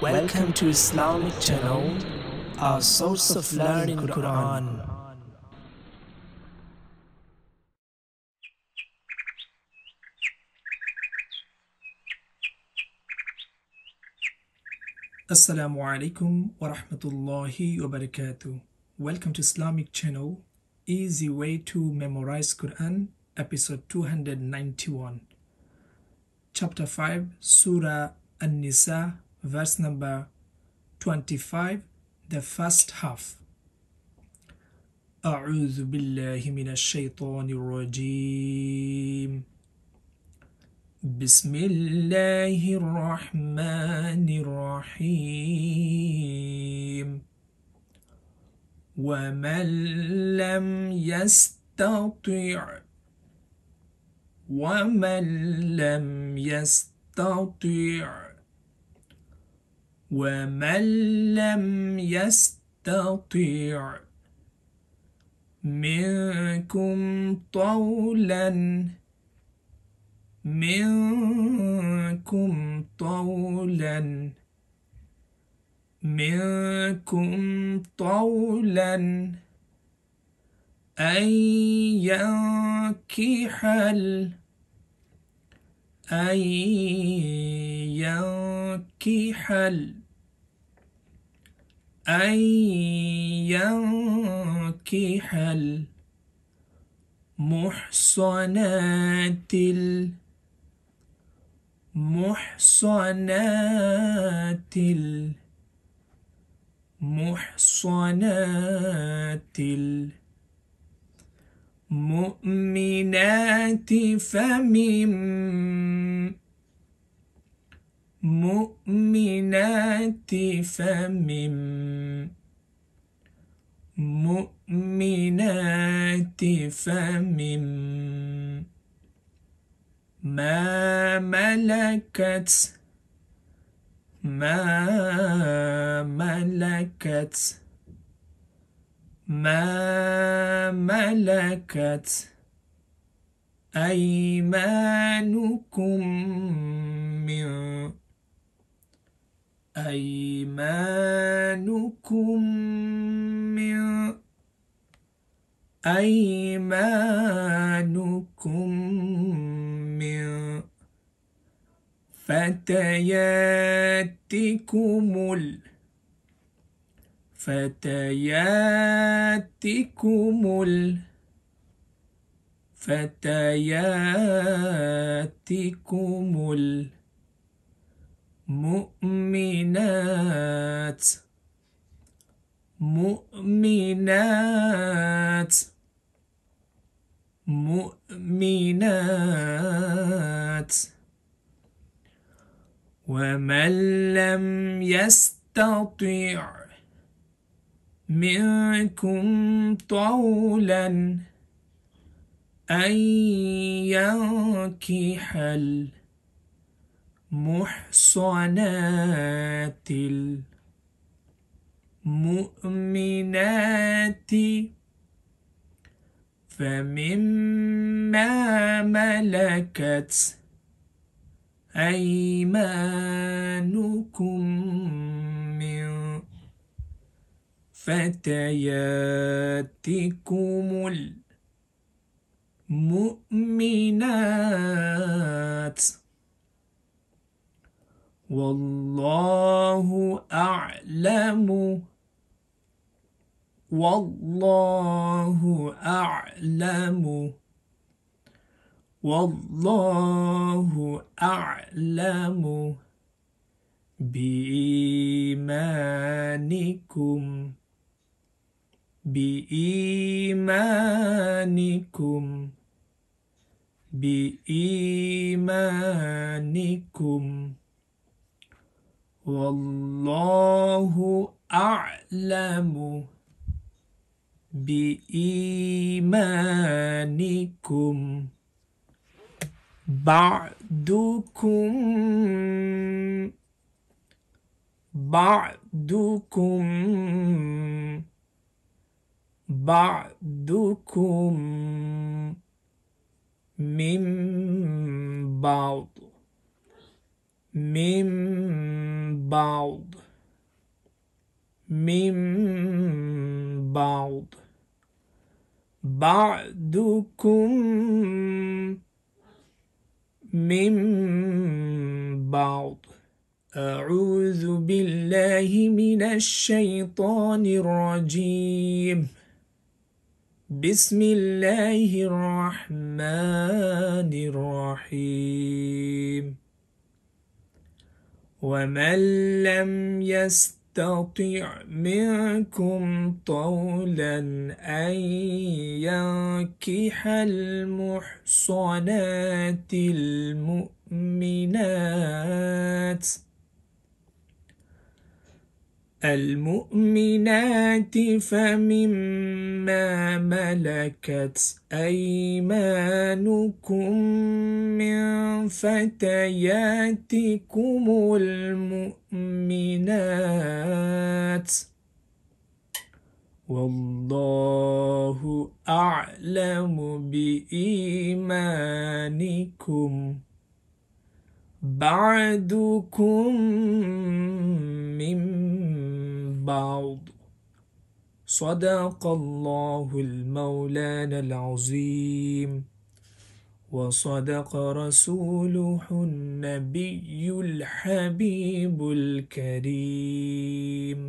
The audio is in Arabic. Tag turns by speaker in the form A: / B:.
A: Welcome to Islamic Channel, our source of learning Quran. Assalamu alaikum wa rahmatullahi wa barakatuh. Welcome to Islamic Channel, Easy Way to Memorize Quran, episode 291. Chapter 5, Surah An-Nisa, verse number 25, the first half. أعوذ بالله من الشيطان الرجيم بسم الله الرحمن الرحيم ومن لم يستطع ومن لم يستطع ومن لم يستطع منكم طولا منكم طولا منكم طولا أن ينكح أن ينكح ينكحل أن ينكحل محصنات المحصنات المحصنات المؤمنات فمن مؤمنات فمن مؤمنات فمن ما ملكت ما ملكت ما ملكت أيمانكم من أيمانكم من أيمانكم من فتياتكم ال فتياتكم ال فتياتكم ال مؤمنات مؤمنات مؤمنات ومن لم يستطع منكم طولا أن ينكح محصنات المؤمنات فمما ملكت أيمانكم من فتياتكم المؤمنات والله أعلم والله أعلم والله أعلم بإيمانكم بإيمانكم بإيمانكم والله أعلم بإيمانكم بعدكم بعدكم بعدكم من بعض من بعض من بعض بعدكم من بعض أعوذ بالله من الشيطان الرجيم بسم الله الرحمن الرحيم ومن لم يستطع منكم طولا أن ينكح المحصنات المؤمنات المؤمنات فمما ملكت ايمانكم من فتياتكم المؤمنات والله اعلم بايمانكم بعدكم من بعض صدق الله المولانا العظيم وصدق رسوله النبي الحبيب الكريم